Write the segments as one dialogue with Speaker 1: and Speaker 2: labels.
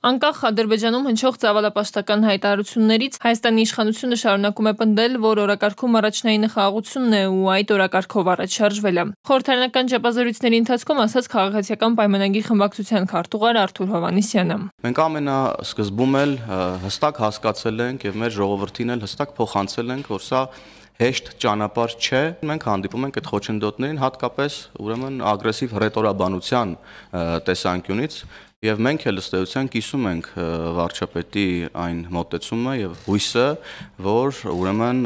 Speaker 1: Անկախ Ադրբեջանում հնչող ցավալապաշտական հայտարարություններից Հայաստանի իշխանությունը շարունակում է պնդել, որ օրակարգում առաջնային խաղաղությունն է ու այդ օրակարգով առաջարժվել է։ Խորհրդարանական ճեպազորությունների ընթացքում ասաց քաղաքացիական պայմանագրի խմբակցության քարտուղար Արթուր Հովանիսյանը։
Speaker 2: Մենք ամենասկզբում էլ հստակ հասկացել ենք եւ մեր ժողովրդին էլ հստակ փոխանցել ենք, որ սա հեշտ ճանապարհ չէ։ Մենք հանդիպում ենք այդ խոչընդոտներին, հատկապես ուրեմն ագրեսիվ հռետորաբանության տեսանկյունից, եւ մենք էլ ըստ էության կիսում ենք վարչապետի այն մոտեցումը եւ հույսը, որ ուրեմն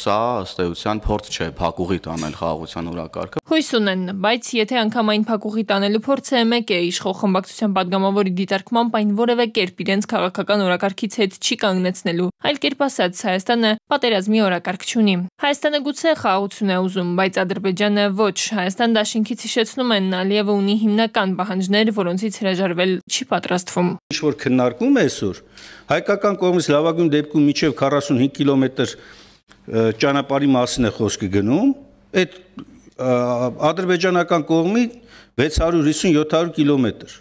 Speaker 2: սա ըստ էության փորձ չէ փակուղի տանել խաղաղության օրակարգը։
Speaker 1: Հույս ունեն, բայց եթե անգամ այն փակուղի տանելու փորձը մեկ է իշխող խմբակցության падգամավորի դիտարկմամբ այն որևէ կերպ իրենց քաղաքական օրակարգից հետ չի կանգնեցնելու։ Այլ կերպ ասած, Հայաստանը պատերազմի օրակարգ չունի։ Հայաստանը գուցե խաղաղություն է ուզում, բայց Ադրբեջանը ոչ։ Հայաստան դաշինքից հիշեցնում են Նալիևը ունի հիմնական պահանջներ, որոնցից հրաժարվել չի պատրաստվում։ Ինչ որ
Speaker 3: քննարկվում է այսօր, հայկական կողմից լավագույն դեպքում միջև 45 կիլոմետր ճանապարհի մասին է խոսքը գնում, այդ ադրբեջանական կողմի 650-700 կիլոմետր։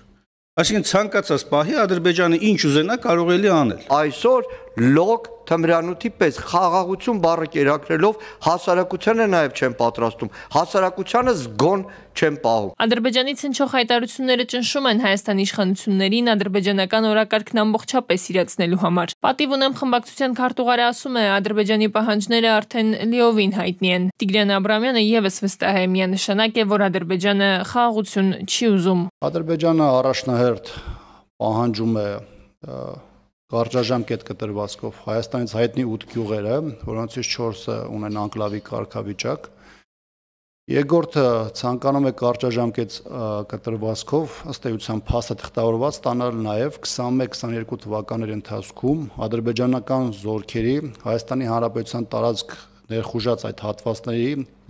Speaker 3: Այսինքն ցանկացած պահի Ադրբեջանը ինչ ուզենա կարող է լի անել։ Այսօր լոկ Թմրանյութի պես խաղաղություն բառը կերակրելով հասարակությանը նաև չեն պատրաստում։ Հասարակությանը զգոն
Speaker 1: չեն պահում։ Ադրբեջանից հնչող հայտարարությունները ճնշում են Հայաստանի իշխանություններին ադրբեջանական օրակարգն ամբողջապես իրացնելու համար։ Պատիվ ունեմ խմբակցության քարտուղարը ասում է, Ադրբեջանի պահանջները արդեն լիովին հայտնի են։ Տիգրան Աբրամյանը եւս վստահ է միանշանակ է, որ Ադրբեջանը խաղաղություն չի ուզում։
Speaker 4: Ադրբեջանը առաջնահերթ պահանջում է կարճաժամկետ կտրվածքով Հայաստանից հայտնի 8 գյուղերը, որոնցից 4-ը ունեն անկլավի կարգավիճակ։ Երկրորդը ցանկանում է կարճաժամկետ կտրվածքով ըստ էության փաստը թղթավորված տանալ նաև 21-22 թվականների ընթացքում ադրբեջանական զորքերի Հայաստանի Հանրապետության տարածք ներխուժած այդ հատվածների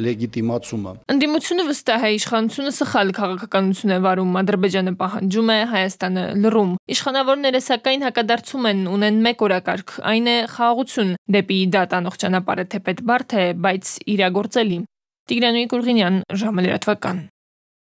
Speaker 4: լեգիտիմացումը։
Speaker 1: Ընդդիմությունը վստահ է իշխանությունը սխալ քաղաքականություն է վարում, Ադրբեջանը պահանջում է Հայաստանը լրում։ Իշխանավորները սակայն հակադարձում են, ունեն մեկ օրակարգ, այն է խաղաղություն։ Դեպի դա տանող ճանապարհը թեպետ բարդ է, բայց իրագործելի։ Տիգրանույի Կուրգինյան, ժամը լրատվական։